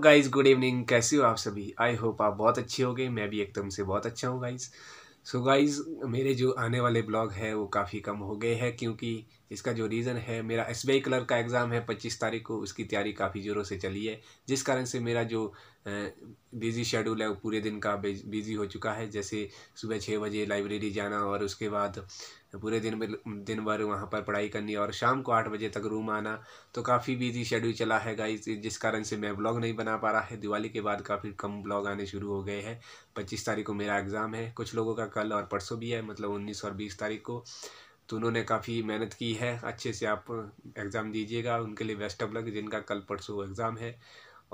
guys good evening कैसे हो आप सभी आई होप आप बहुत अच्छे हो गए मैं भी एकदम से बहुत अच्छा हूँ गाइज सो गाइज मेरे जो आने वाले ब्लॉग है वो काफ़ी कम हो गए हैं क्योंकि इसका जो रीज़न है मेरा एस बी कलर का एग्ज़ाम है पच्चीस तारीख को उसकी तैयारी काफ़ी ज़ोरों से चली है जिस कारण से मेरा जो बिज़ी शेड्यूल है वो पूरे दिन का बिज़ी हो चुका है जैसे सुबह छः बजे लाइब्रेरी जाना और उसके बाद पूरे दिन में दिन भर वहाँ पर पढ़ाई करनी और शाम को आठ बजे तक रूम आना तो काफ़ी बिजी शेड्यूल चला है गाई जिस कारण से मैं ब्लॉग नहीं बना पा रहा है दिवाली के बाद काफ़ी कम ब्लॉग आने शुरू हो गए हैं पच्चीस तारीख को मेरा एग्ज़ाम है कुछ लोगों का कल और परसों भी है मतलब उन्नीस और बीस तारीख को तो उन्होंने काफ़ी मेहनत की है अच्छे से आप एग्ज़ाम दीजिएगा उनके लिए बेस्ट ऑफ लक जिनका कल परसों एग्ज़ाम है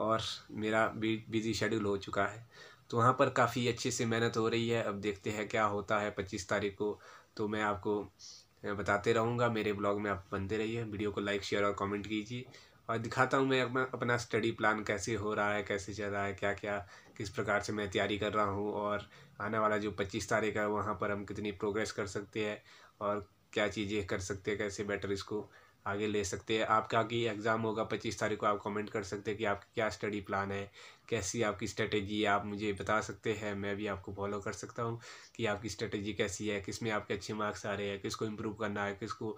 और मेरा भी बिजी शेड्यूल हो चुका है तो वहाँ पर काफ़ी अच्छे से मेहनत हो रही है अब देखते हैं क्या होता है पच्चीस तारीख को तो मैं आपको बताते रहूँगा मेरे ब्लॉग में आप बनते रहिए वीडियो को लाइक शेयर और कमेंट कीजिए और दिखाता हूँ मैं अपना अपना स्टडी प्लान कैसे हो रहा है कैसे चल रहा है क्या क्या किस प्रकार से मैं तैयारी कर रहा हूँ और आने वाला जो पच्चीस तारीख है वहाँ पर हम कितनी प्रोग्रेस कर सकते हैं और क्या चीज़ें कर सकते हैं कैसे बेटर इसको आगे ले सकते हैं आपका कि एग्ज़ाम होगा पच्चीस तारीख को आप कमेंट कर सकते हैं कि आपकी क्या स्टडी प्लान है कैसी आपकी स्ट्रेटेजी है आप मुझे बता सकते हैं मैं भी आपको फॉलो कर सकता हूँ कि आपकी स्ट्रेटेजी कैसी है किस में आपके अच्छे मार्क्स आ रहे हैं किसको इम्प्रूव करना है किसको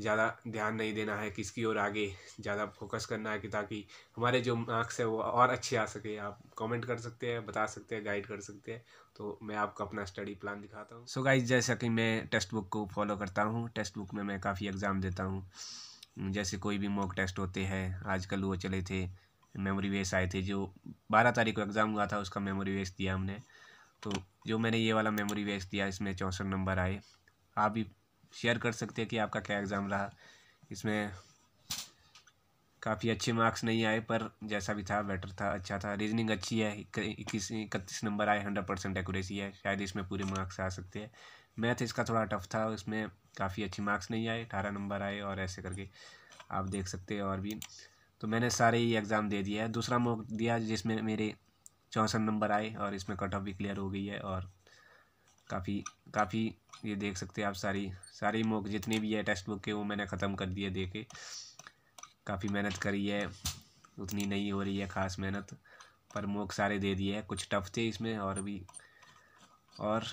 ज़्यादा ध्यान नहीं देना है किसकी ओर आगे ज़्यादा फोकस करना है कि ताकि हमारे जो मार्क्स है वो और अच्छे आ सके आप कमेंट कर सकते हैं बता सकते हैं गाइड कर सकते हैं तो मैं आपको अपना स्टडी प्लान दिखाता हूँ सो so गाइज जैसा कि मैं टेक्स्ट बुक को फॉलो करता हूँ टेक्स्ट बुक में मैं काफ़ी एग्ज़ाम देता हूँ जैसे कोई भी मॉक टेस्ट होते हैं आजकल वो चले थे मेमोरी वेस आए थे जो बारह तारीख को एग्ज़ाम हुआ था उसका मेमोरी वेस्ट दिया हमने तो जो मैंने ये वाला मेमोरी वेस्ट दिया इसमें चौंसठ नंबर आए आप भी शेयर कर सकते हैं कि आपका क्या एग्ज़ाम रहा इसमें काफ़ी अच्छे मार्क्स नहीं आए पर जैसा भी था बेटर था अच्छा था रीजनिंग अच्छी है इक्कीस इकतीस नंबर आए हंड्रेड परसेंट एकूरेसी है शायद इसमें पूरे मार्क्स आ सकते हैं मैथ इसका थोड़ा टफ था इसमें काफ़ी अच्छे मार्क्स नहीं आए अठारह नंबर आए और ऐसे करके आप देख सकते हैं और भी तो मैंने सारे ही एग्ज़ाम दे दिया है दूसरा मौक दिया जिसमें मेरे चौंसठ नंबर आए और इसमें कट ऑफ भी क्लियर हो गई है और काफ़ी काफ़ी ये देख सकते हैं आप सारी सारी मोक जितनी भी है टेक्स्ट बुक के वो मैंने ख़त्म कर दिए दे के काफ़ी मेहनत करी है उतनी नहीं हो रही है ख़ास मेहनत पर मोक सारे दे दिए हैं कुछ टफ थे इसमें और भी और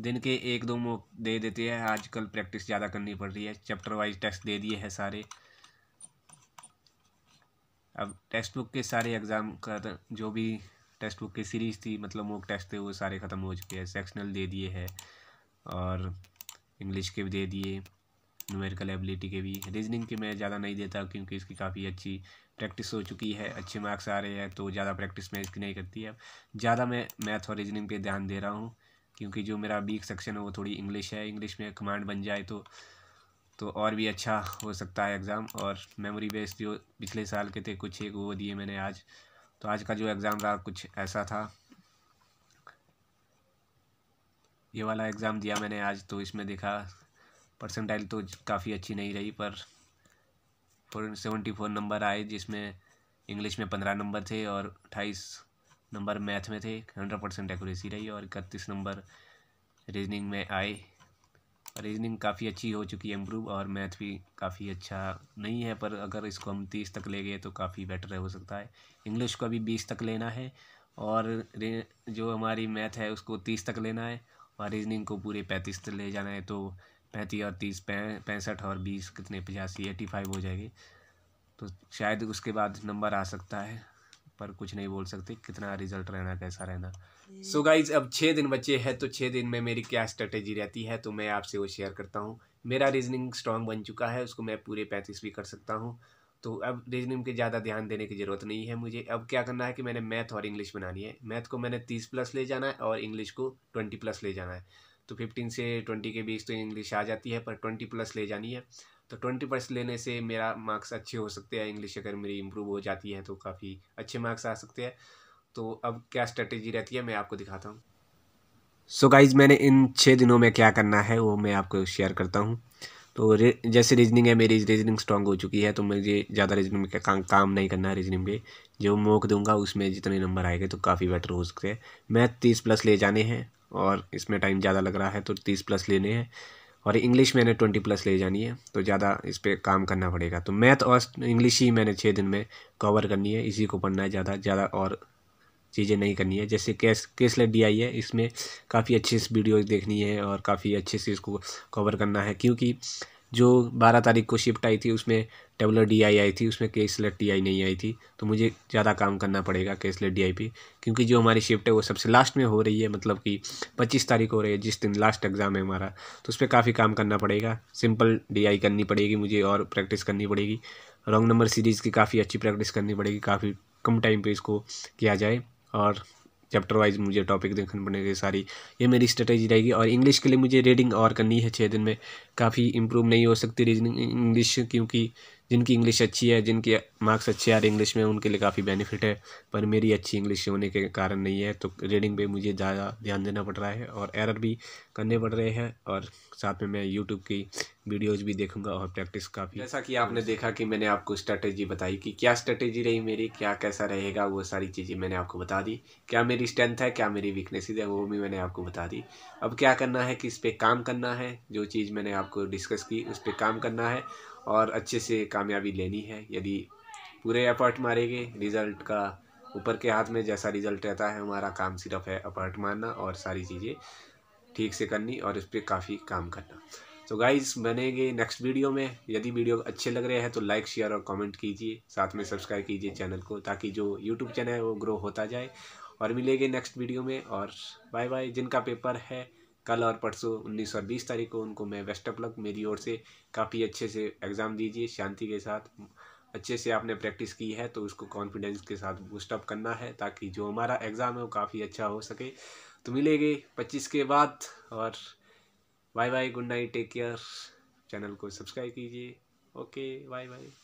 दिन के एक दो मोक दे देते हैं आजकल प्रैक्टिस ज़्यादा करनी पड़ रही है चैप्टर वाइज टेस्ट दे दिए हैं सारे अब टेक्स्ट बुक के सारे एग्ज़ाम का जो भी टेस्ट बुक की सीरीज़ थी मतलब मोक टेस्ट थे वो सारे ख़त्म हो चुके हैं सेक्शनल दे दिए है और इंग्लिश के भी दे दिए न्यूमेरिकल एबिलिटी के भी रीजनिंग के मैं ज़्यादा नहीं देता क्योंकि इसकी काफ़ी अच्छी प्रैक्टिस हो चुकी है अच्छे मार्क्स आ रहे हैं तो ज़्यादा प्रैक्टिस मैं इसकी नहीं करती अब ज़्यादा मैं मैथ और रीजनिंग पर ध्यान दे रहा हूँ क्योंकि जो मेरा वीक सेक्शन है वो थोड़ी इंग्लिश है इंग्लिश में कमांड बन जाए तो तो और भी अच्छा हो सकता है एग्ज़ाम और मेमोरी बेस्ड जो पिछले साल के थे कुछ एक वो दिए मैंने आज तो आज का जो एग्ज़ाम रहा कुछ ऐसा था ये वाला एग्ज़ाम दिया मैंने आज तो इसमें देखा परसेंटाइल तो काफ़ी अच्छी नहीं रही पर फोर सेवेंटी फोर नंबर आए जिसमें इंग्लिश में पंद्रह नंबर थे और अट्ठाईस नंबर मैथ में थे हंड्रेड परसेंट एक्यूरेसी रही और इकतीस नंबर रीजनिंग में आए रीजनिंग काफ़ी अच्छी हो चुकी है इम्प्रूव और मैथ भी काफ़ी अच्छा नहीं है पर अगर इसको हम तीस तक ले गए तो काफ़ी बेटर हो सकता है इंग्लिश को अभी बीस तक लेना है और जो हमारी मैथ है उसको तीस तक लेना है और रीजनिंग को पूरे पैंतीस तक ले जाना है तो पैंतीस और तीस पैंसठ और बीस कितने पचासी एटी फाइव हो जाएगी तो शायद उसके बाद नंबर आ सकता है पर कुछ नहीं बोल सकते कितना रिजल्ट रहना कैसा रहना सो so गाइज अब छः दिन बचे हैं तो छः दिन में मेरी क्या स्ट्रेटेजी रहती है तो मैं आपसे वो शेयर करता हूँ मेरा रीजनिंग स्ट्रांग बन चुका है उसको मैं पूरे पैंतीस भी कर सकता हूँ तो अब रीजनिंग के ज़्यादा ध्यान देने की ज़रूरत नहीं है मुझे अब क्या करना है कि मैंने मैथ और इंग्लिश बनानी है मैथ को मैंने तीस प्लस ले जाना है और इंग्लिश को ट्वेंटी प्लस ले जाना है तो फिफ्टीन से ट्वेंटी के बीच तो इंग्लिश आ जाती है पर ट्वेंटी प्लस ले जानी है तो ट्वेंटी परसेंट लेने से मेरा मार्क्स अच्छे हो सकते हैं इंग्लिश अगर मेरी इम्प्रूव हो जाती है तो काफ़ी अच्छे मार्क्स आ सकते हैं तो अब क्या स्ट्रेटेजी रहती है मैं आपको दिखाता हूँ सो गाइज मैंने इन छः दिनों में क्या करना है वो मैं आपको शेयर करता हूँ तो रे, जैसे रीजनिंग है मेरी रीजनिंग स्ट्रॉन्ग हो चुकी है तो मुझे ज़्यादा रीजनिंग का काम काम नहीं करना है रीजनिंग पे जो मोक दूंगा उसमें जितने नंबर आएंगे तो काफ़ी बेटर हो सकते हैं मैथ तीस प्लस ले जाने हैं और इसमें टाइम ज़्यादा लग रहा है तो तीस प्लस लेने हैं और इंग्लिश मैंने ट्वेंटी प्लस ले जानी है तो ज़्यादा इस पर काम करना पड़ेगा तो मैथ और इंग्लिश ही मैंने छः दिन में कवर करनी है इसी को पढ़ना है ज़्यादा ज़्यादा और चीज़ें नहीं करनी है जैसे केस केसलेट डी आई है इसमें काफ़ी अच्छे से वीडियोज़ देखनी है और काफ़ी अच्छे से इसको कवर करना है क्योंकि जो बारह तारीख को शिफ्ट आई थी उसमें टेबलर डी आई आई थी उसमें केसलेट लेट टी आई नहीं आई थी तो मुझे ज़्यादा काम करना पड़ेगा केसलेट लेट डी आई पे क्योंकि जो हमारी शिफ्ट है वो सबसे लास्ट में हो रही है मतलब कि पच्चीस तारीख हो रही है जिस दिन लास्ट एग्ज़ाम है हमारा तो उस पर काफ़ी काम करना पड़ेगा सिंपल डी आई करनी पड़ेगी मुझे और प्रैक्टिस करनी पड़ेगी रॉन्ग नंबर सीरीज़ की काफ़ी अच्छी प्रैक्टिस करनी पड़ेगी काफ़ी कम टाइम पर इसको किया जाए और चैप्टर वाइज मुझे टॉपिक देखने पड़ेंगे सारी ये मेरी स्ट्रेटेजी रहेगी और इंग्लिश के लिए मुझे रीडिंग और करनी है छः दिन में काफ़ी इम्प्रूव नहीं हो सकती रीजनिंग इंग्लिश क्योंकि जिनकी इंग्लिश अच्छी है जिनके मार्क्स अच्छे आ रहे हैं इंग्लिश में उनके लिए काफ़ी बेनिफिट है पर मेरी अच्छी इंग्लिश होने के कारण नहीं है तो रीडिंग पे मुझे ज़्यादा ध्यान देना पड़ रहा है और एरर भी करने पड़ रहे हैं और साथ में मैं यूट्यूब की वीडियोज़ भी देखूँगा और प्रैक्टिस काफ़ी जैसा कि आपने देखा कि मैंने आपको स्ट्रैटेजी बताई कि क्या स्ट्रैटेजी रही मेरी क्या कैसा रहेगा वो सारी चीज़ें मैंने आपको बता दी क्या मेरी स्ट्रेंथ है क्या मेरी वीकनेसेज है वो भी मैंने आपको बता दी अब क्या करना है किस पे काम करना है जो चीज़ मैंने आपको डिस्कस की उस पर काम करना है और अच्छे से कामयाबी लेनी है यदि पूरे एफर्ट मारेंगे रिज़ल्ट का ऊपर के हाथ में जैसा रिज़ल्ट रहता है हमारा काम सिर्फ है एफर्ट मारना और सारी चीज़ें ठीक से करनी और इस पर काफ़ी काम करना तो गाइज बनेंगे नेक्स्ट वीडियो में यदि वीडियो अच्छे लग रहे हैं तो लाइक शेयर और कमेंट कीजिए साथ में सब्सक्राइब कीजिए चैनल को ताकि जो यूट्यूब चैनल है वो ग्रो होता जाए और मिलेंगे नेक्स्ट वीडियो में और बाय बाय जिनका पेपर है कल और परसों उन्नीस और बीस तारीख को उनको मैं बेस्ट ऑफ लक मेरी ओर से काफ़ी अच्छे से एग्ज़ाम दीजिए शांति के साथ अच्छे से आपने प्रैक्टिस की है तो उसको कॉन्फिडेंस के साथ बूस्टअप करना है ताकि जो हमारा एग्ज़ाम है वो काफ़ी अच्छा हो सके तो मिलेंगे पच्चीस के बाद और bye bye good night take care channel को सब्सक्राइब कीजिए ओके बाय बाय